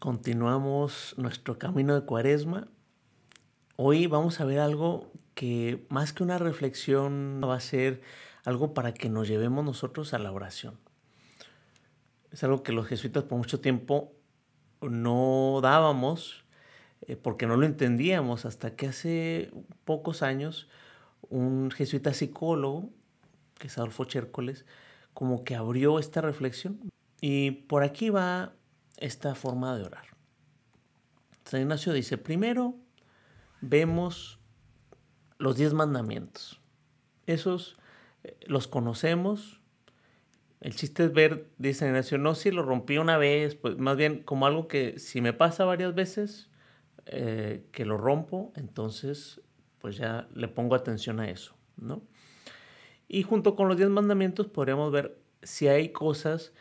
Continuamos nuestro camino de cuaresma. Hoy vamos a ver algo que más que una reflexión va a ser algo para que nos llevemos nosotros a la oración. Es algo que los jesuitas por mucho tiempo no dábamos eh, porque no lo entendíamos hasta que hace pocos años un jesuita psicólogo, que es Adolfo Chércoles, como que abrió esta reflexión. Y por aquí va esta forma de orar. San Ignacio dice, primero vemos los diez mandamientos. Esos eh, los conocemos. El chiste es ver, dice San Ignacio, no si lo rompí una vez, pues más bien como algo que si me pasa varias veces, eh, que lo rompo, entonces pues ya le pongo atención a eso, ¿no? Y junto con los diez mandamientos podríamos ver si hay cosas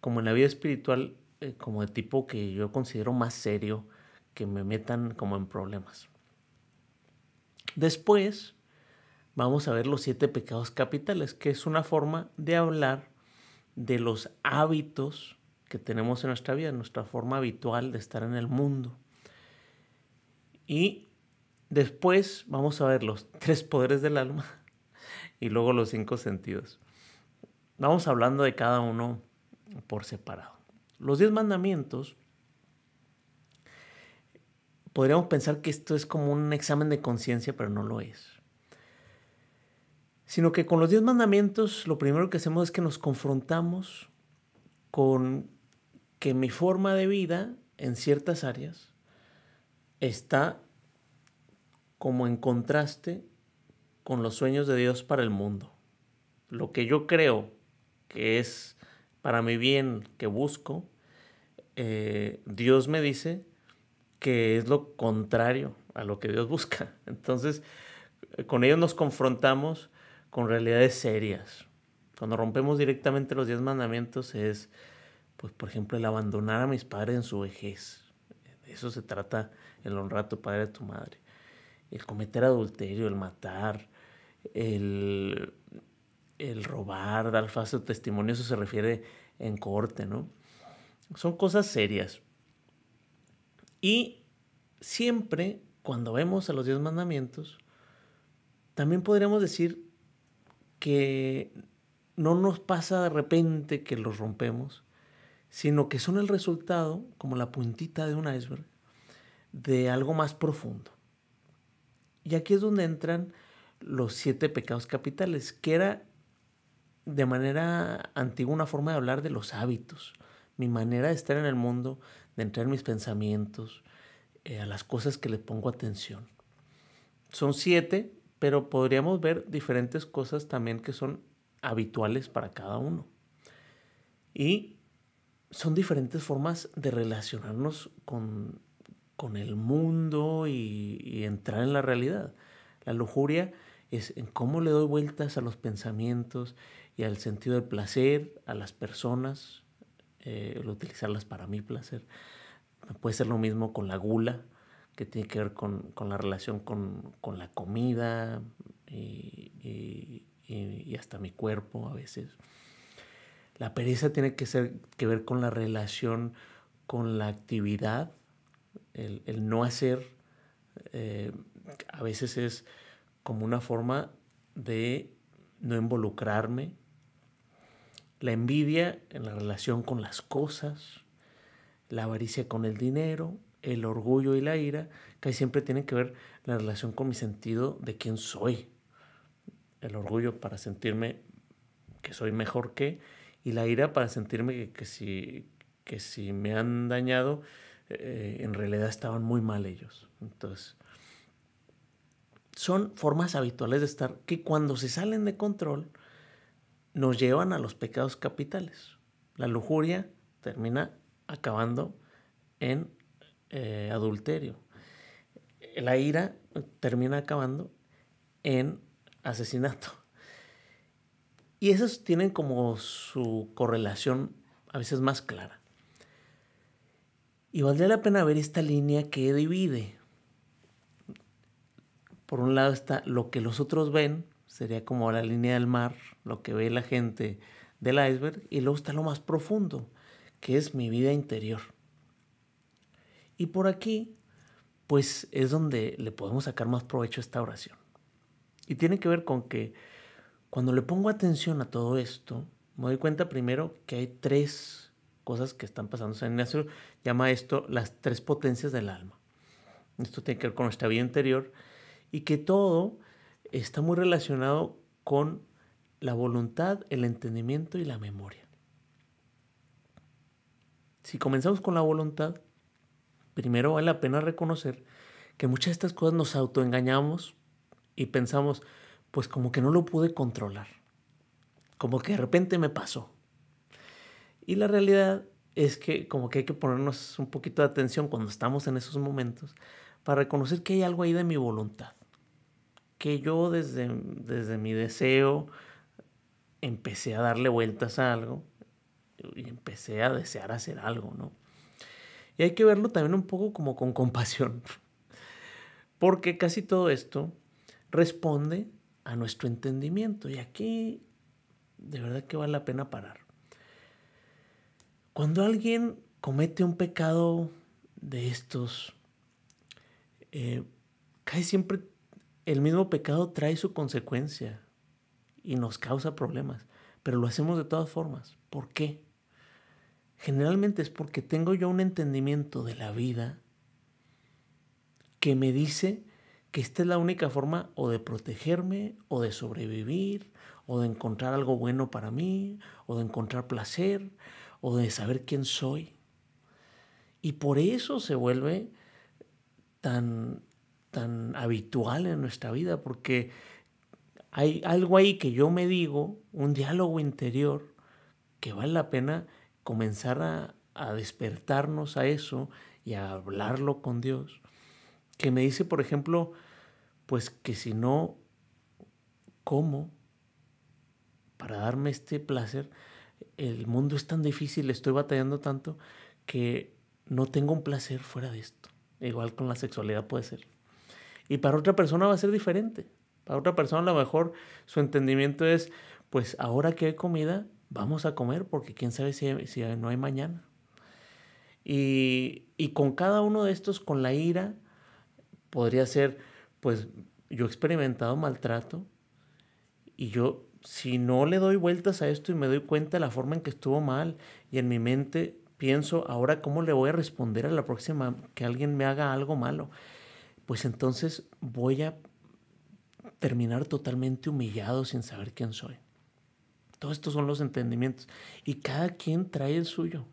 como en la vida espiritual eh, como de tipo que yo considero más serio que me metan como en problemas. Después vamos a ver los siete pecados capitales, que es una forma de hablar de los hábitos que tenemos en nuestra vida, nuestra forma habitual de estar en el mundo. Y después vamos a ver los tres poderes del alma y luego los cinco sentidos. Vamos hablando de cada uno por separado. Los diez mandamientos, podríamos pensar que esto es como un examen de conciencia, pero no lo es. Sino que con los diez mandamientos lo primero que hacemos es que nos confrontamos con que mi forma de vida en ciertas áreas está como en contraste con los sueños de Dios para el mundo. Lo que yo creo que es para mi bien que busco, eh, Dios me dice que es lo contrario a lo que Dios busca. Entonces, eh, con ellos nos confrontamos con realidades serias. Cuando rompemos directamente los diez mandamientos es, pues, por ejemplo, el abandonar a mis padres en su vejez. De eso se trata el honrar a tu padre y a tu madre. El cometer adulterio, el matar, el, el robar, dar falso testimonio, eso se refiere en corte, ¿no? Son cosas serias. Y siempre cuando vemos a los diez mandamientos, también podríamos decir que no nos pasa de repente que los rompemos, sino que son el resultado, como la puntita de un iceberg, de algo más profundo. Y aquí es donde entran los siete pecados capitales, que era de manera antigua una forma de hablar de los hábitos, mi manera de estar en el mundo, de entrar en mis pensamientos, eh, a las cosas que le pongo atención. Son siete, pero podríamos ver diferentes cosas también que son habituales para cada uno. Y son diferentes formas de relacionarnos con, el mundo y, entrar en la realidad. La lujuria es en cómo le doy vueltas a los pensamientos y al sentido del placer, a las personas, eh, utilizarlas para mi placer. Puede ser lo mismo con la gula, que tiene que ver con, la relación con, la comida y, hasta mi cuerpo a veces. La pereza tiene que, ser, que ver con la relación con la actividad, el, no hacer. Eh, a veces es como una forma de no involucrarme la envidia en la relación con las cosas, la avaricia con el dinero, el orgullo y la ira, que siempre tienen que ver la relación con mi sentido de quién soy. El orgullo para sentirme que soy mejor que, y la ira para sentirme que, si, que si me han dañado, eh, en realidad estaban muy mal ellos. Entonces, son formas habituales de estar que cuando se salen de control, nos llevan a los pecados capitales. La lujuria termina acabando en eh, adulterio. La ira termina acabando en asesinato. Y esos tienen como su correlación a veces más clara. Y valdría la pena ver esta línea que divide. Por un lado está lo que los otros ven sería como la línea del mar, lo que ve la gente del iceberg, y luego está lo más profundo, que es mi vida interior. Y por aquí, pues es donde le podemos sacar más provecho a esta oración. Y tiene que ver con que cuando le pongo atención a todo esto, me doy cuenta primero que hay tres cosas que están pasando. San Ignacio llama esto las tres potencias del alma. Esto tiene que ver con nuestra vida interior y que todo está muy relacionado con la voluntad, el entendimiento y la memoria. Si comenzamos con la voluntad, primero vale la pena reconocer que muchas de estas cosas nos autoengañamos y pensamos, pues como que no lo pude controlar, como que de repente me pasó. Y la realidad es que como que hay que ponernos un poquito de atención cuando estamos en esos momentos para reconocer que hay algo ahí de mi voluntad que yo desde, desde mi deseo empecé a darle vueltas a algo y empecé a desear hacer algo, ¿no? Y hay que verlo también un poco como con compasión, porque casi todo esto responde a nuestro entendimiento y aquí de verdad que vale la pena parar. Cuando alguien comete un pecado de estos, eh, cae siempre el mismo pecado trae su consecuencia y nos causa problemas, pero lo hacemos de todas formas. ¿Por qué? Generalmente es porque tengo yo un entendimiento de la vida que me dice que esta es la única forma o de protegerme, o de sobrevivir, o de encontrar algo bueno para mí, o de encontrar placer, o de saber quién soy. Y por eso se vuelve tan tan habitual en nuestra vida, porque hay algo ahí que yo me digo, un diálogo interior, que vale la pena comenzar a, despertarnos a eso y a hablarlo con Dios, que me dice, por ejemplo, pues que si no cómo para darme este placer, el mundo es tan difícil, estoy batallando tanto, que no tengo un placer fuera de esto. Igual con la sexualidad puede ser. Y para otra persona va a ser diferente. Para otra persona a lo mejor su entendimiento es, pues ahora que hay comida, vamos a comer porque quién sabe si, si no hay mañana. Y, y con cada uno de estos, con la ira, podría ser, pues yo he experimentado maltrato y yo si no le doy vueltas a esto y me doy cuenta de la forma en que estuvo mal y en mi mente pienso ahora cómo le voy a responder a la próxima que alguien me haga algo malo pues entonces voy a terminar totalmente humillado sin saber quién soy. Todos estos son los entendimientos y cada quien trae el suyo.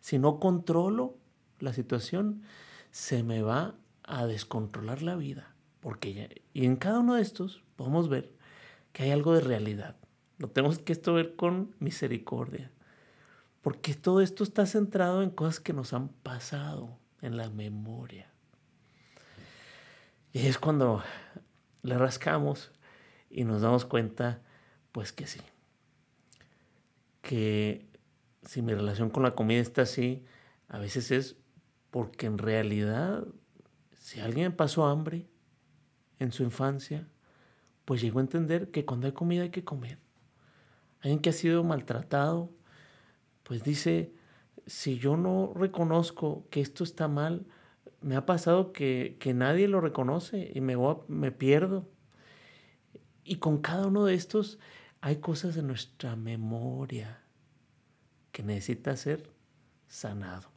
Si no controlo la situación, se me va a descontrolar la vida. Porque y en cada uno de estos podemos ver que hay algo de realidad. no tenemos que esto ver con misericordia. Porque todo esto está centrado en cosas que nos han pasado, en la memoria. Y es cuando le rascamos y nos damos cuenta, pues que sí. Que si mi relación con la comida está así, a veces es porque en realidad, si alguien pasó hambre en su infancia, pues llegó a entender que cuando hay comida hay que comer. Alguien que ha sido maltratado, pues dice, si yo no reconozco que esto está mal, me ha pasado que, nadie lo reconoce y me, voy me pierdo. Y con cada uno de estos hay cosas en nuestra memoria que necesita ser sanado.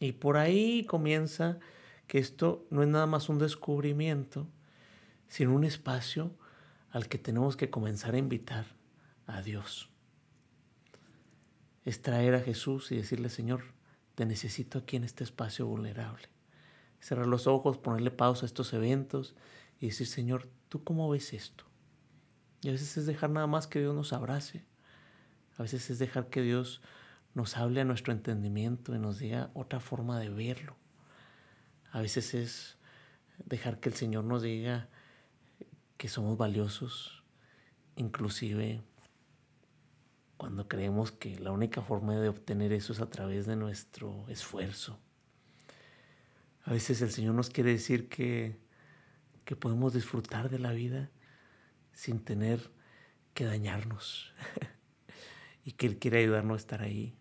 Y por ahí comienza que esto no es nada más un descubrimiento, sino un espacio al que tenemos que comenzar a invitar a Dios. Es traer a Jesús y decirle, Señor, te necesito aquí en este espacio vulnerable. Cerrar los ojos, ponerle pausa a estos eventos y decir, Señor, ¿tú cómo ves esto? Y a veces es dejar nada más que Dios nos abrace. A veces es dejar que Dios nos hable a nuestro entendimiento y nos diga otra forma de verlo. A veces es dejar que el Señor nos diga que somos valiosos, inclusive cuando creemos que la única forma de obtener eso es a través de nuestro esfuerzo. A veces el Señor nos quiere decir que, podemos disfrutar de la vida sin tener que dañarnos y que Él quiere ayudarnos a estar ahí.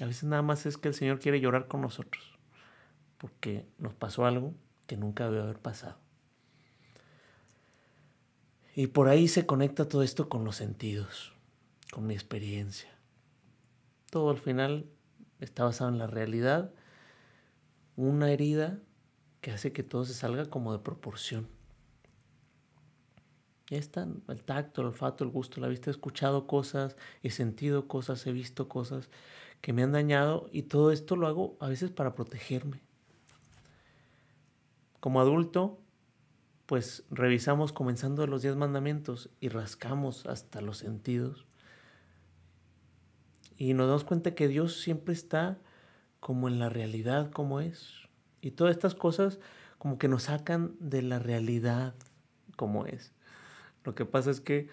A veces nada más es que el Señor quiere llorar con nosotros porque nos pasó algo que nunca debió haber pasado. Y por ahí se conecta todo esto con los sentidos con mi experiencia. Todo al final está basado en la realidad, una herida que hace que todo se salga como de proporción. Ya están el tacto, el olfato, el gusto, la vista. He escuchado cosas, he sentido cosas, he visto cosas que me han dañado y todo esto lo hago a veces para protegerme. Como adulto, pues revisamos comenzando los diez mandamientos y rascamos hasta los sentidos. Y nos damos cuenta que Dios siempre está como en la realidad como es. Y todas estas cosas como que nos sacan de la realidad como es. Lo que pasa es que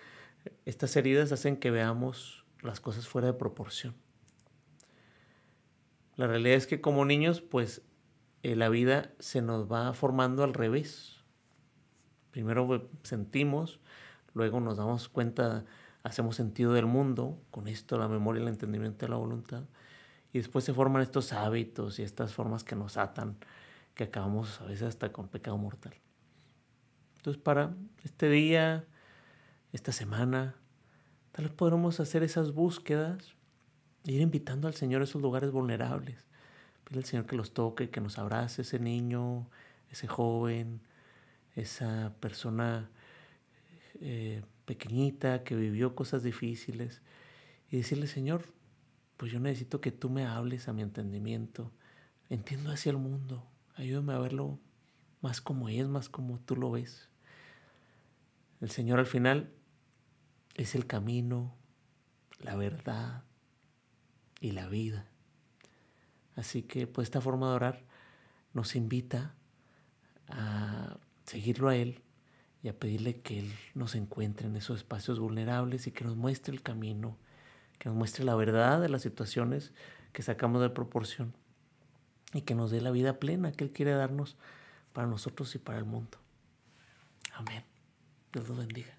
estas heridas hacen que veamos las cosas fuera de proporción. La realidad es que como niños, pues eh, la vida se nos va formando al revés. Primero pues, sentimos, luego nos damos cuenta hacemos sentido del mundo, con esto la memoria, el entendimiento de la voluntad, y después se forman estos hábitos y estas formas que nos atan, que acabamos a veces hasta con pecado mortal. Entonces para este día, esta semana, tal vez podremos hacer esas búsquedas e ir invitando al Señor a esos lugares vulnerables. Pide al Señor que los toque, que nos abrace ese niño, ese joven, esa persona eh, pequeñita que vivió cosas difíciles y decirle, Señor, pues yo necesito que tú me hables a mi entendimiento, entiendo hacia el mundo, ayúdame a verlo más como es, más como tú lo ves. El Señor al final es el camino, la verdad y la vida. Así que pues esta forma de orar nos invita a seguirlo a Él y a pedirle que Él nos encuentre en esos espacios vulnerables y que nos muestre el camino, que nos muestre la verdad de las situaciones que sacamos de proporción y que nos dé la vida plena que Él quiere darnos para nosotros y para el mundo. Amén. Dios los bendiga.